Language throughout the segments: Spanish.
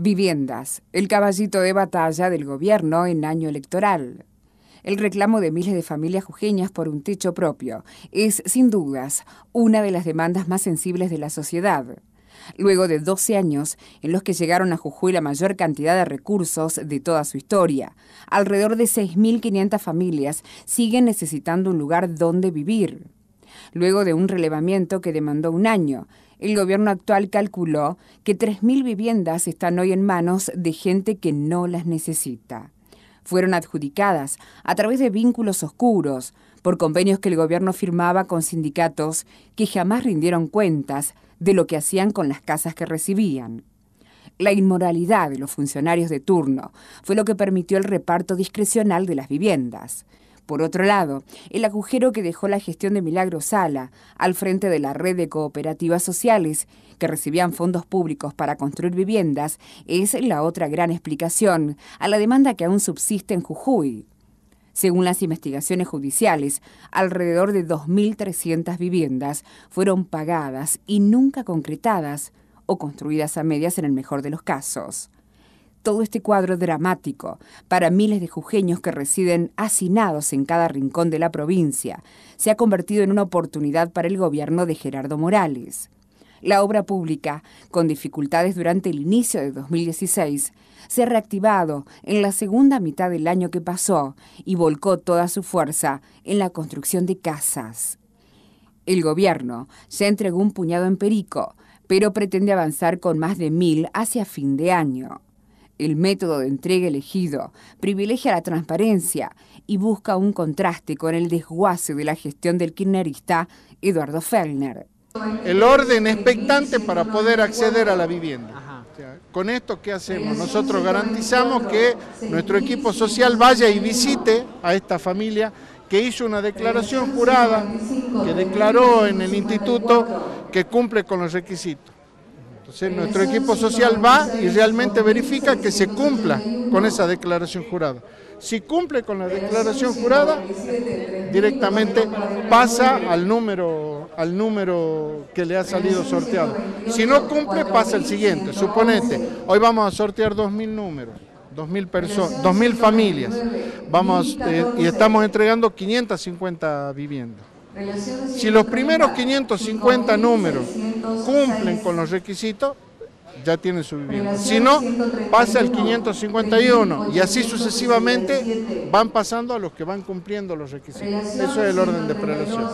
Viviendas, el caballito de batalla del gobierno en año electoral. El reclamo de miles de familias jujeñas por un techo propio es, sin dudas, una de las demandas más sensibles de la sociedad. Luego de 12 años en los que llegaron a Jujuy la mayor cantidad de recursos de toda su historia, alrededor de 6.500 familias siguen necesitando un lugar donde vivir luego de un relevamiento que demandó un año. El gobierno actual calculó que 3.000 viviendas están hoy en manos de gente que no las necesita. Fueron adjudicadas a través de vínculos oscuros, por convenios que el gobierno firmaba con sindicatos que jamás rindieron cuentas de lo que hacían con las casas que recibían. La inmoralidad de los funcionarios de turno fue lo que permitió el reparto discrecional de las viviendas. Por otro lado, el agujero que dejó la gestión de Milagro Sala al frente de la red de cooperativas sociales que recibían fondos públicos para construir viviendas es la otra gran explicación a la demanda que aún subsiste en Jujuy. Según las investigaciones judiciales, alrededor de 2.300 viviendas fueron pagadas y nunca concretadas o construidas a medias en el mejor de los casos todo este cuadro dramático para miles de jujeños que residen hacinados en cada rincón de la provincia se ha convertido en una oportunidad para el gobierno de Gerardo Morales. La obra pública, con dificultades durante el inicio de 2016, se ha reactivado en la segunda mitad del año que pasó y volcó toda su fuerza en la construcción de casas. El gobierno ya entregó un puñado en Perico, pero pretende avanzar con más de mil hacia fin de año el método de entrega elegido privilegia la transparencia y busca un contraste con el desguace de la gestión del kirchnerista Eduardo Fellner. El orden expectante para poder acceder a la vivienda. con esto, ¿qué hacemos? Nosotros garantizamos que nuestro equipo social vaya y visite a esta familia que hizo una declaración jurada, que declaró en el instituto que cumple con los requisitos. Entonces nuestro equipo social va y realmente verifica que se cumpla con esa declaración jurada. Si cumple con la declaración jurada, directamente pasa al número, al número que le ha salido sorteado. Si no cumple, pasa el siguiente. Suponete, hoy vamos a sortear 2.000 números. 2.000 personas, 2.000 familias. Vamos eh, y estamos entregando 550 viviendas. Si los primeros 550 números cumplen con los requisitos, ya tienen su vivienda. Si no, pasa al 551 y así sucesivamente van pasando a los que van cumpliendo los requisitos. Eso es el orden de prelación.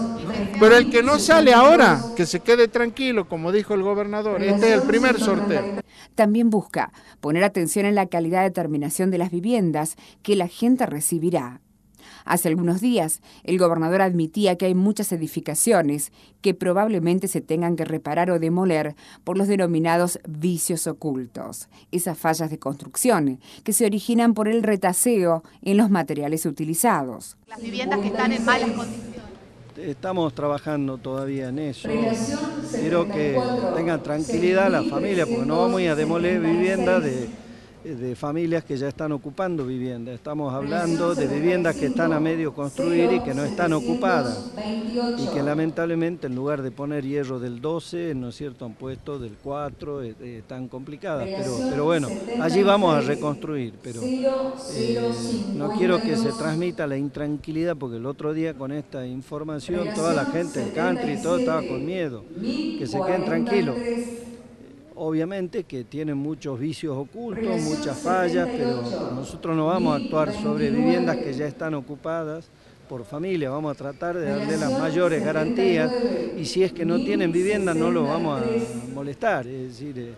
Pero el que no sale ahora, que se quede tranquilo, como dijo el gobernador, este es el primer sorteo. También busca poner atención en la calidad de terminación de las viviendas que la gente recibirá. Hace algunos días, el gobernador admitía que hay muchas edificaciones que probablemente se tengan que reparar o demoler por los denominados vicios ocultos, esas fallas de construcción que se originan por el retaseo en los materiales utilizados. Las viviendas que están en malas condiciones estamos trabajando todavía en eso. Quiero que tengan tranquilidad la familia, porque no vamos a demoler viviendas de de familias que ya están ocupando viviendas, Estamos hablando de viviendas que están a medio construir y que no están ocupadas. Y que lamentablemente en lugar de poner hierro del 12, ¿no es cierto?, han puesto del 4, eh, eh, tan complicadas. Pero, pero bueno, allí vamos a reconstruir. Pero eh, no quiero que se transmita la intranquilidad porque el otro día con esta información toda la gente, el country, todo estaba con miedo. Que se queden tranquilos obviamente que tienen muchos vicios ocultos, muchas fallas, pero nosotros no vamos a actuar sobre viviendas que ya están ocupadas por familia, vamos a tratar de darle las mayores garantías y si es que no tienen vivienda no lo vamos a molestar, es decir, eh,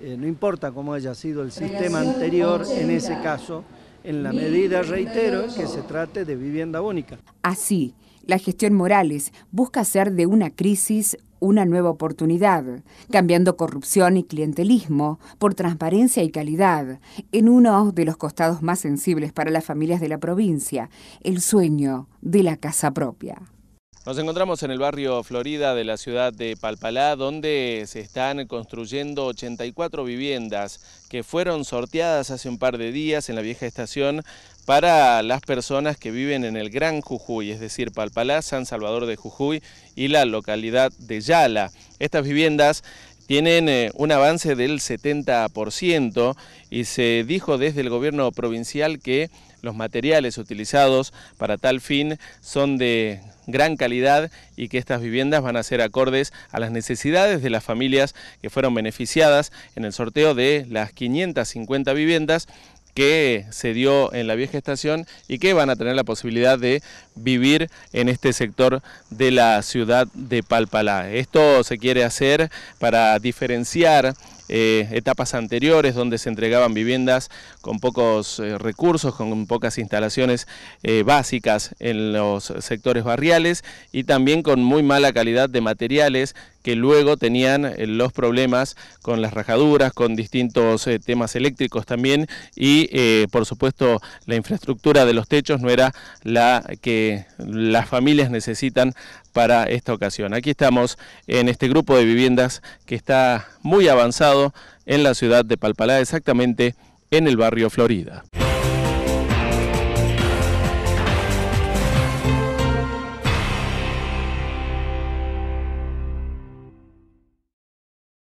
eh, no importa cómo haya sido el sistema anterior en ese caso, en la medida, reitero, que se trate de vivienda única. Así, la gestión Morales busca hacer de una crisis una nueva oportunidad, cambiando corrupción y clientelismo por transparencia y calidad, en uno de los costados más sensibles para las familias de la provincia, el sueño de la casa propia. Nos encontramos en el barrio Florida de la ciudad de Palpalá, donde se están construyendo 84 viviendas que fueron sorteadas hace un par de días en la vieja estación para las personas que viven en el Gran Jujuy, es decir, Palpalá, San Salvador de Jujuy y la localidad de Yala. Estas viviendas tienen eh, un avance del 70% y se dijo desde el gobierno provincial que los materiales utilizados para tal fin son de gran calidad y que estas viviendas van a ser acordes a las necesidades de las familias que fueron beneficiadas en el sorteo de las 550 viviendas que se dio en la vieja estación y que van a tener la posibilidad de vivir en este sector de la ciudad de Palpalá. Esto se quiere hacer para diferenciar eh, etapas anteriores donde se entregaban viviendas con pocos eh, recursos, con pocas instalaciones eh, básicas en los sectores barriales y también con muy mala calidad de materiales que luego tenían los problemas con las rajaduras, con distintos temas eléctricos también y por supuesto la infraestructura de los techos no era la que las familias necesitan para esta ocasión. Aquí estamos en este grupo de viviendas que está muy avanzado en la ciudad de Palpalá, exactamente en el barrio Florida.